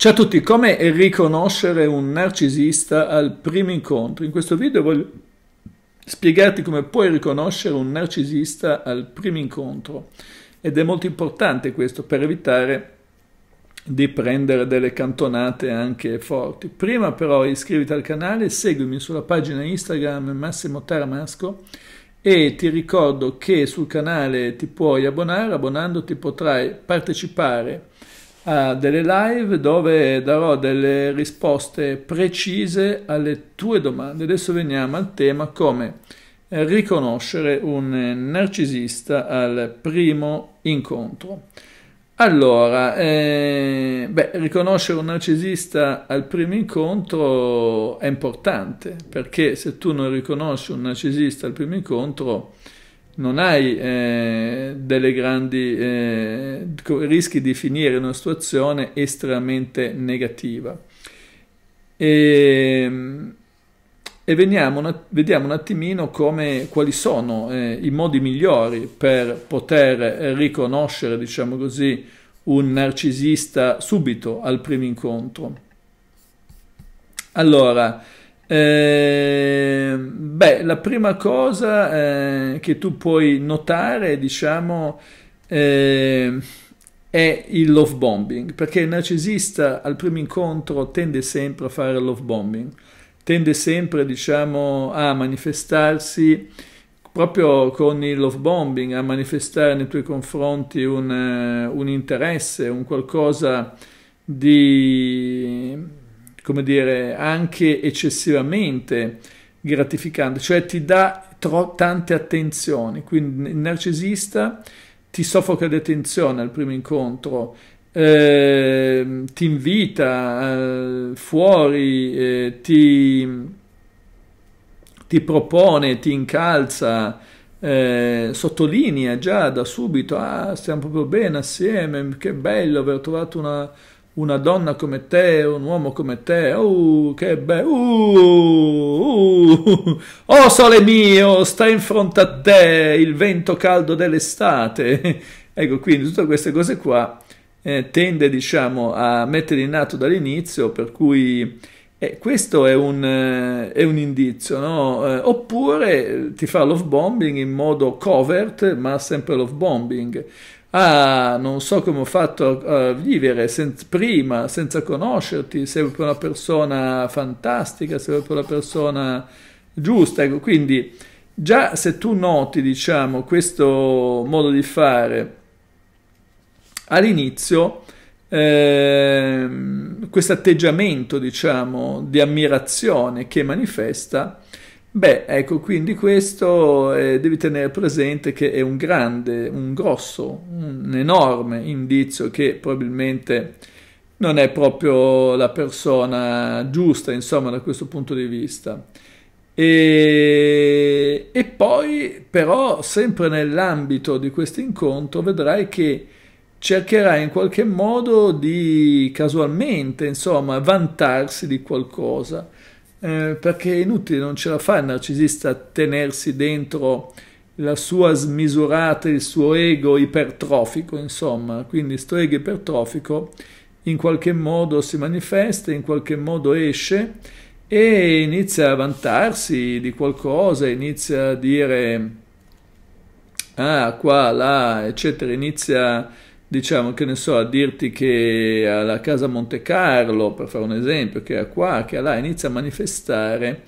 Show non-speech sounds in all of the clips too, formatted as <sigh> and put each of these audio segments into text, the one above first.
Ciao a tutti, come riconoscere un narcisista al primo incontro? In questo video voglio spiegarti come puoi riconoscere un narcisista al primo incontro ed è molto importante questo per evitare di prendere delle cantonate anche forti. Prima però iscriviti al canale, seguimi sulla pagina Instagram Massimo Taramasco e ti ricordo che sul canale ti puoi abbonare, abbonandoti potrai partecipare a delle live dove darò delle risposte precise alle tue domande. Adesso veniamo al tema come riconoscere un narcisista al primo incontro. Allora, eh, beh, riconoscere un narcisista al primo incontro è importante perché se tu non riconosci un narcisista al primo incontro non hai eh, delle grandi eh, rischi di finire in una situazione estremamente negativa. E, ehm, e veniamo, vediamo un attimino come, quali sono eh, i modi migliori per poter riconoscere, diciamo così, un narcisista subito al primo incontro. Allora, Ehm, beh, la prima cosa eh, che tu puoi notare, diciamo, eh, è il love bombing, perché il narcisista al primo incontro tende sempre a fare love bombing, tende sempre, diciamo, a manifestarsi proprio con il love bombing, a manifestare nei tuoi confronti un, eh, un interesse, un qualcosa di come dire, anche eccessivamente gratificante, cioè ti dà tante attenzioni, quindi il narcisista ti soffoca di attenzione al primo incontro, eh, ti invita eh, fuori, eh, ti, ti, propone, ti incalza, eh, sottolinea già da subito, ah, stiamo proprio bene assieme, che bello aver trovato una una donna come te, un uomo come te, oh, che bello, uh, uh. oh sole mio, sta in fronte a te il vento caldo dell'estate. <laughs> ecco, quindi tutte queste cose qua eh, tende, diciamo, a mettere in atto dall'inizio, per cui eh, questo è un, eh, è un indizio, no? eh, oppure eh, ti fa love bombing in modo covert, ma sempre love bombing. Ah, non so come ho fatto a, a vivere sen prima, senza conoscerti, sei proprio una persona fantastica, sei proprio una persona giusta. Ecco, quindi già se tu noti, diciamo, questo modo di fare all'inizio, Ehm, questo atteggiamento, diciamo, di ammirazione che manifesta, beh, ecco, quindi questo eh, devi tenere presente che è un grande, un grosso, un enorme indizio che probabilmente non è proprio la persona giusta, insomma, da questo punto di vista. E, e poi, però, sempre nell'ambito di questo incontro, vedrai che cercherà in qualche modo di casualmente, insomma, vantarsi di qualcosa, eh, perché è inutile, non ce la fa il narcisista tenersi dentro la sua smisurata, il suo ego ipertrofico, insomma, quindi questo ego ipertrofico in qualche modo si manifesta, in qualche modo esce e inizia a vantarsi di qualcosa, inizia a dire ah, qua, là, eccetera, inizia a diciamo che ne so, a dirti che alla casa Monte Carlo, per fare un esempio, che è qua, che è là, inizia a manifestare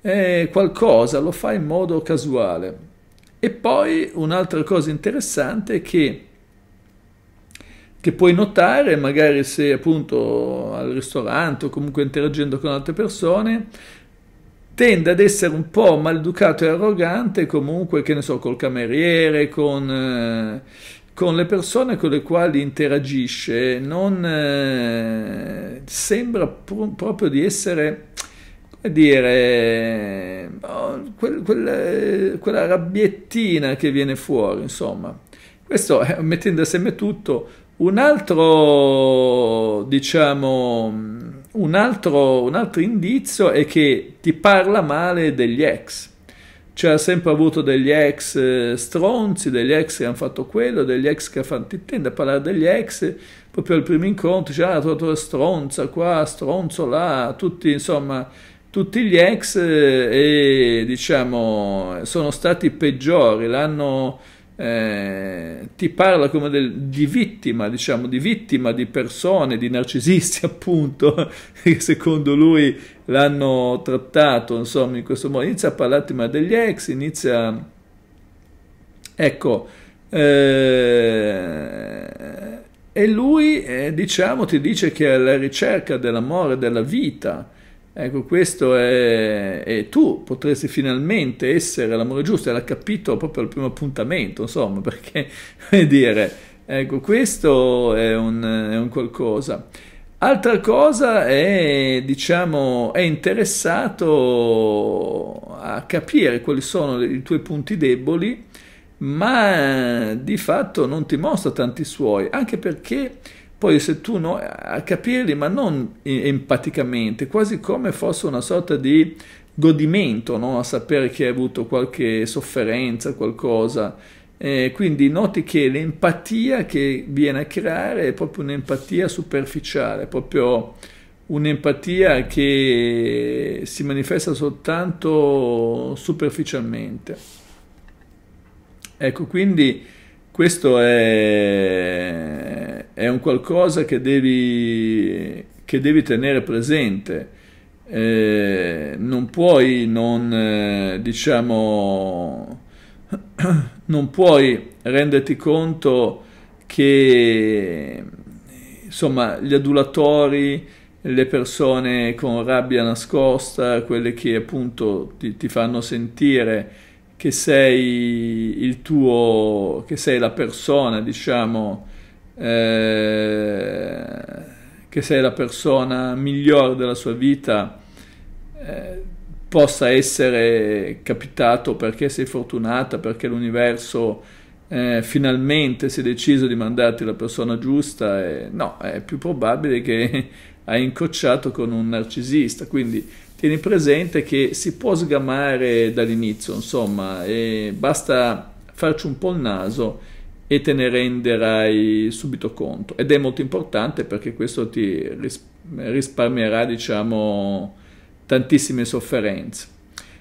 eh, qualcosa, lo fa in modo casuale. E poi un'altra cosa interessante è che, che puoi notare, magari se appunto al ristorante o comunque interagendo con altre persone, tende ad essere un po' maleducato e arrogante comunque, che ne so, col cameriere, con... Eh, con le persone con le quali interagisce non eh, sembra pr proprio di essere come dire oh, quel, quel, eh, quella rabbiettina che viene fuori insomma questo è mettendo assieme tutto un altro diciamo un altro, un altro indizio è che ti parla male degli ex c'era sempre avuto degli ex eh, stronzi, degli ex che hanno fatto quello, degli ex che hanno fatto... Ti tende a parlare degli ex, proprio al primo incontro, c'è cioè, la tua, tua stronza qua, stronzo là, tutti, insomma, tutti gli ex eh, e, diciamo, sono stati peggiori, l'hanno eh, ti parla come del, di vittima, diciamo, di vittima di persone, di narcisisti <laughs> appunto, che secondo lui l'hanno trattato, insomma, in questo modo. Inizia a parlarti ma degli ex, inizia... Ecco, eh, e lui, eh, diciamo, ti dice che è alla ricerca dell'amore, della vita, Ecco, questo è, e tu potresti finalmente essere l'amore giusto, l'ha capito proprio al primo appuntamento, insomma, <laughs> perché, come dire, ecco, questo è un, è un qualcosa. Altra cosa è, diciamo, è interessato a capire quali sono i tuoi punti deboli, ma di fatto non ti mostra tanti suoi, anche perché poi se tu no, a capirli, ma non empaticamente, quasi come fosse una sorta di godimento no? a sapere che hai avuto qualche sofferenza, qualcosa. Eh, quindi noti che l'empatia che viene a creare è proprio un'empatia superficiale, proprio un'empatia che si manifesta soltanto superficialmente. Ecco, quindi questo è è un qualcosa che devi, che devi tenere presente. Eh, non puoi non, eh, diciamo, <clears throat> non puoi renderti conto che insomma gli adulatori, le persone con rabbia nascosta, quelle che appunto ti, ti fanno sentire che sei il tuo, che sei la persona, diciamo, eh, che sei la persona migliore della sua vita, eh, possa essere capitato perché sei fortunata, perché l'universo eh, finalmente si è deciso di mandarti la persona giusta, e, no, è più probabile che <laughs> hai incrociato con un narcisista, quindi tieni presente che si può sgamare dall'inizio, insomma, basta farci un po' il naso e te ne renderai subito conto. Ed è molto importante perché questo ti risparmierà, diciamo, tantissime sofferenze.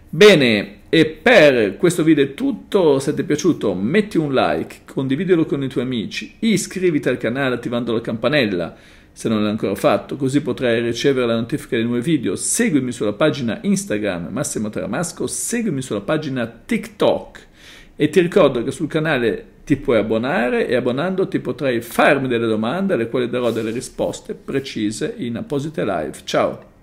Bene, e per questo video è tutto, se ti è piaciuto metti un like, condividilo con i tuoi amici, iscriviti al canale attivando la campanella se non l'hai ancora fatto, così potrai ricevere la notifica dei nuovi video, seguimi sulla pagina Instagram Massimo Taramasco, seguimi sulla pagina TikTok e ti ricordo che sul canale ti puoi abbonare e abbonandoti potrai farmi delle domande alle quali darò delle risposte precise in apposite live. Ciao!